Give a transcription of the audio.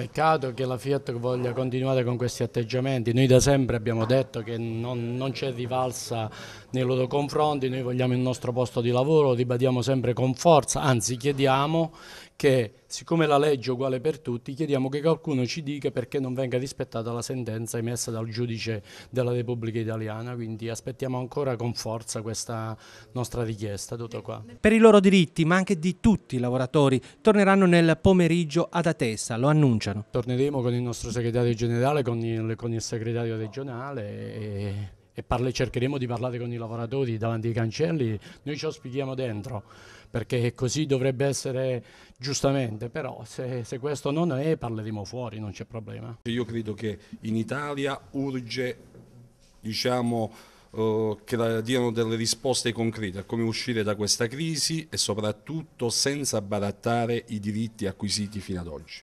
Peccato che la Fiat voglia continuare con questi atteggiamenti, noi da sempre abbiamo detto che non, non c'è rivalsa nei loro confronti, noi vogliamo il nostro posto di lavoro, ribadiamo sempre con forza, anzi chiediamo che siccome la legge è uguale per tutti, chiediamo che qualcuno ci dica perché non venga rispettata la sentenza emessa dal giudice della Repubblica Italiana, quindi aspettiamo ancora con forza questa nostra richiesta. Tutto qua. Per i loro diritti, ma anche di tutti i lavoratori, torneranno nel pomeriggio ad Atessa, lo annunciano. Torneremo con il nostro segretario generale, con il, con il segretario regionale. E e parli, cercheremo di parlare con i lavoratori davanti ai cancelli, noi ci ospitiamo dentro perché così dovrebbe essere giustamente, però se, se questo non è parleremo fuori, non c'è problema. Io credo che in Italia urge diciamo, eh, che diano delle risposte concrete a come uscire da questa crisi e soprattutto senza barattare i diritti acquisiti fino ad oggi.